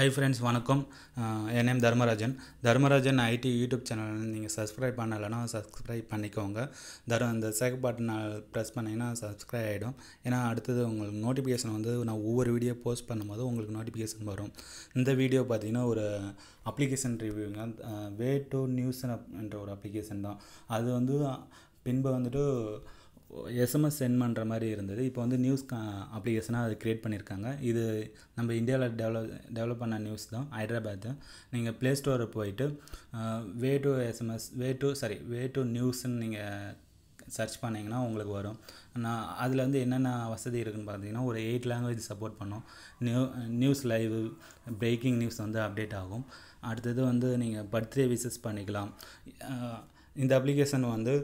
high friends வணக்கம் என் name Dharmarajan Dharmarajan IT YouTube channel நீங்கள் சப்ஸ்கிரைப் பண்ணலைன்னா சப்ஸ்கிரைப் பண்ணிக்கோங்க தர் அந்த சேக் பட்டனை ப்ரெஸ் பண்ணிங்கன்னா சப்ஸ்கிரைப் ஆகிடும் ஏன்னா அடுத்தது உங்களுக்கு நோட்டிஃபிகேஷன் வந்து நான் ஒவ்வொரு வீடியோ போஸ்ட் பண்ணும்போது உங்களுக்கு நோட்டிஃபிகேஷன் வரும் இந்த வீடியோ பார்த்திங்கன்னா ஒரு அப்ளிகேஷன் ரிவ்யூங்க வே டு நியூஸ் என்ற ஒரு அப்ளிகேஷன் தான் அது வந்து பின்பு வந்துட்டு எஸ்எம்எஸ் சென்ட் பண்ணுற மாதிரி இருந்தது இப்போ வந்து நியூஸ் அப்ளிகேஷனாக அது க்ரியேட் பண்ணியிருக்காங்க இது நம்ம இந்தியாவில் டெவலப் டெவலப் பண்ண நியூஸ் தான் ஹைதராபாத் நீங்கள் ப்ளே ஸ்டோரில் போயிட்டு way to SMS way to sorry way to நியூஸ்ன்னு நீங்கள் சர்ச் பண்ணிங்கன்னா உங்களுக்கு வரும் நான் அதில் வந்து என்னென்ன வசதி இருக்குதுன்னு பார்த்தீங்கன்னா ஒரு எயிட் லாங்குவேஜ் சப்போர்ட் பண்ணும் new news live breaking news வந்து அப்டேட் ஆகும் அடுத்தது வந்து நீங்கள் பர்த்டே விசஸ் பண்ணிக்கலாம் இந்த அப்ளிகேஷன் வந்து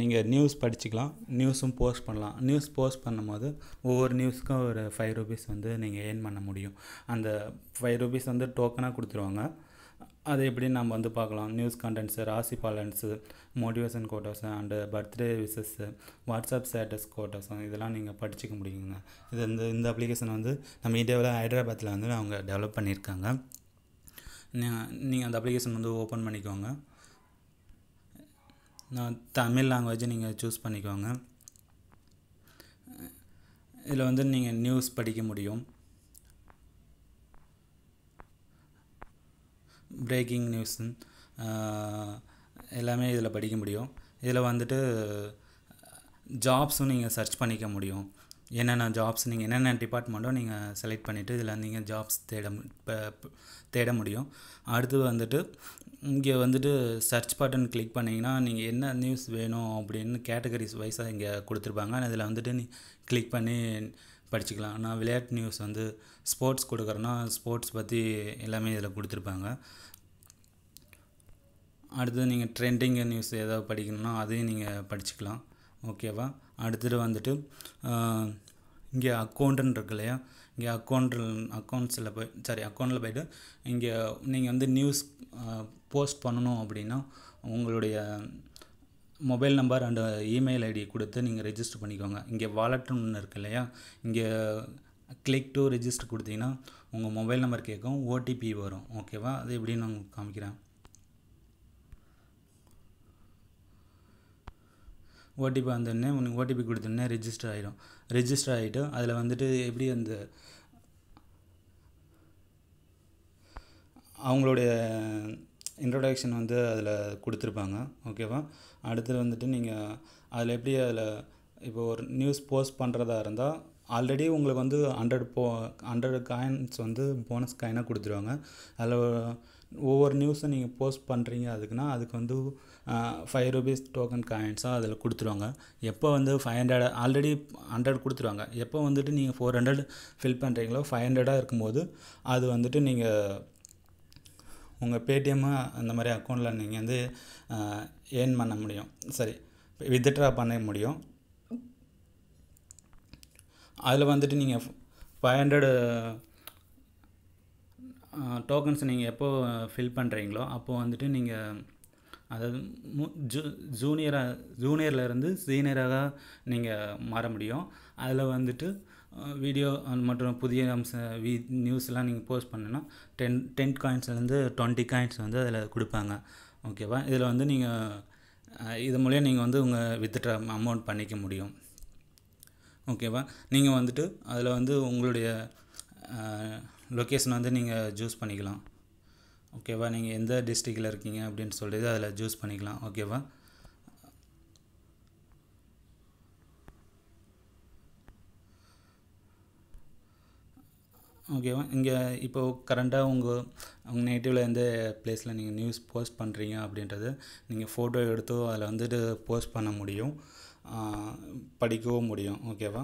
நீங்கள் நியூஸ் படிச்சுக்கலாம் நியூஸும் போஸ்ட் பண்ணலாம் நியூஸ் போஸ்ட் பண்ணும்போது ஒவ்வொரு நியூஸ்க்கும் ஒரு ஃபைவ் ருபீஸ் வந்து நீங்கள் ஏர்ன் பண்ண முடியும் அந்த ஃபைவ் ருபீஸ் வந்து டோக்கனாக கொடுத்துருவாங்க அது எப்படி நம்ம வந்து பார்க்கலாம் நியூஸ் கண்டென்ட்ஸு ராசி பாலன்ஸு motivation quotes and birthday wishes WhatsApp status quotes இதெல்லாம் நீங்கள் படிச்சுக்க முடியுங்க இது இந்த இந்த அப்ளிகேஷன் வந்து நம்ம இந்தியாவில் ஹைதராபாத்தில் வந்து அவங்க டெவலப் பண்ணியிருக்காங்க நீங்கள் அந்த அப்ளிகேஷன் வந்து ஓப்பன் பண்ணிக்கோங்க நான் தமிழ் லாங்குவேஜை நீங்கள் சூஸ் பண்ணிக்கோங்க இதில் வந்து நீங்கள் நியூஸ் படிக்க முடியும் பிரேக்கிங் நியூஸ் எல்லாமே இதில் படிக்க முடியும் இதில் வந்துட்டு ஜாப்ஸும் நீங்கள் சர்ச் பண்ணிக்க முடியும் என்னென்ன ஜாப்ஸ் நீங்கள் என்னென்ன டிபார்ட்மெண்ட்டோ நீங்கள் செலக்ட் பண்ணிவிட்டு இதில் நீங்கள் ஜாப்ஸ் தேட தேட முடியும் அடுத்து வந்துட்டு இங்கே வந்துட்டு சர்ச் பட்டன் கிளிக் பண்ணிங்கன்னா நீங்கள் என்ன நியூஸ் வேணும் அப்படின்னு கேட்டகரிஸ் வைஸாக இங்கே கொடுத்துருப்பாங்க அதில் வந்துட்டு நீ கிளிக் பண்ணி படிச்சுக்கலாம் நான் விளையாட்டு நியூஸ் வந்து ஸ்போர்ட்ஸ் கொடுக்குறேன்னா ஸ்போர்ட்ஸ் பற்றி எல்லாமே இதில் கொடுத்துருப்பாங்க அடுத்து நீங்கள் ட்ரெண்டிங் நியூஸ் ஏதாவது படிக்கணும்னா அதையும் நீங்கள் படிச்சுக்கலாம் ஓகேவா அடுத்தது வந்துட்டு இங்கே அக்கௌண்ட்டுன்னு இருக்கு இல்லையா இங்கே அக்கௌண்ட்டில் அக்கௌண்ட்ஸில் போய் சாரி அக்கௌண்ட்டில் போய்ட்டு இங்கே நீங்கள் வந்து நியூஸ் போஸ்ட் பண்ணணும் அப்படின்னா உங்களுடைய mobile number and email ID கொடுத்து நீங்கள் ரெஜிஸ்டர் பண்ணிக்கோங்க இங்கே வாலெட்னு ஒன்று இருக்கு இல்லையா இங்கே கிளிக் டு ரெஜிஸ்டர் கொடுத்தீங்கன்னா உங்கள் மொபைல் நம்பர் கேட்கும் ஓடிபி வரும் ஓகேவா அது எப்படின்னு நான் காமிக்கிறேன் ஓடிபி வந்தோடனே உனக்கு ஓடிபி கொடுத்தோடனே ரிஜிஸ்டர் ஆகிடும் ரிஜிஸ்டர் ஆகிட்டு அதில் வந்துட்டு எப்படி அந்த அவங்களுடைய இன்ட்ரடக்ஷன் வந்து அதில் கொடுத்துருப்பாங்க ஓகேவா அடுத்து வந்துட்டு நீங்கள் அதில் எப்படி அதில் இப்போ ஒரு நியூஸ் போஸ்ட் பண்ணுறதா இருந்தால் ஆல்ரெடி உங்களுக்கு வந்து ஹண்ட்ரட் போ ஹண்ட்ரட் காயின்ஸ் வந்து போனஸ் காயினாக கொடுத்துருவாங்க அதில் ஒவ்வொரு நியூஸை நீங்கள் போஸ்ட் பண்ணுறீங்க அதுக்குன்னா அதுக்கு வந்து ஃபைவ் ருபீஸ் டோக்கன் காயின்ஸாக அதில் கொடுத்துருவாங்க எப்போ வந்து ஃபைவ் ஹண்ட்ரட் ஆல்ரெடி ஹண்ட்ரட் கொடுத்துருவாங்க எப்போ வந்துட்டு நீங்கள் ஃபோர் ஹண்ட்ரட் ஃபில் பண்ணுறீங்களோ ஃபைவ் ஹண்ட்ரடாக இருக்கும்போது அது வந்துட்டு நீங்கள் உங்கள் பேடிஎம்மு அந்த மாதிரி அக்கௌண்ட்டில் நீங்கள் வந்து ஏர்ன் பண்ண முடியும் சரி வித்ட்ரா பண்ண முடியும் அதில் வந்துட்டு நீங்கள் ஃபைவ் ஹண்ட்ரடு டோக்கன்ஸ் நீங்கள் எப்போ ஃபில் பண்ணுறீங்களோ அப்போது வந்துட்டு நீங்கள் அதாவது மு ஜூ ஜூனியராக ஜூனியர்லேருந்து சீனியராக நீங்கள் மாற முடியும் அதில் வந்துட்டு வீடியோ மற்றும் புதிய அம்ச வி நியூஸ்லாம் நீங்கள் போஸ்ட் பண்ணுன்னா டென் டென் காயின்ஸ்லேருந்து டுவெண்ட்டி காயின்ஸ் வந்து அதில் கொடுப்பாங்க ஓகேவா இதில் வந்து நீங்கள் இது மூலியம் நீங்கள் வந்து உங்கள் வித்ட்ரா அமௌண்ட் பண்ணிக்க முடியும் ஓகேவா நீங்கள் வந்துட்டு அதில் வந்து உங்களுடைய லொக்கேஷன் வந்து நீங்கள் சூஸ் பண்ணிக்கலாம் ஓகேவா நீங்கள் எந்த டிஸ்ட்ரிக்டில் இருக்கீங்க அப்படின்னு சொல்லிட்டு அதில் சூஸ் பண்ணிக்கலாம் ஓகேவா ஓகேவா இங்கே இப்போது கரண்ட்டாக உங்கள் உங்கள் நேட்டிவில் எந்த பிளேஸில் நீங்கள் நியூஸ் போஸ்ட் பண்ணுறீங்க அப்படின்றது நீங்கள் ஃபோட்டோ எடுத்தோ அதில் வந்துட்டு போஸ்ட் பண்ண முடியும் படிக்கவும் முடியும் ஓகேவா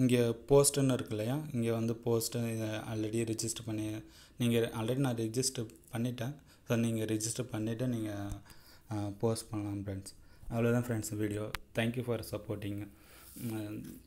இங்கே போஸ்ட்டுன்னு இருக்கு இல்லையா இங்கே வந்து போஸ்ட்டு இதை ஆல்ரெடி ரிஜிஸ்டர் பண்ணி நீங்கள் ஆல்ரெடி நான் ரிஜிஸ்டர் பண்ணிட்டேன் ஸோ நீங்கள் ரிஜிஸ்டர் பண்ணிவிட்டு நீங்கள் போஸ்ட் பண்ணலாம் ஃப்ரெண்ட்ஸ் அவ்வளோதான் friends video thank you for supporting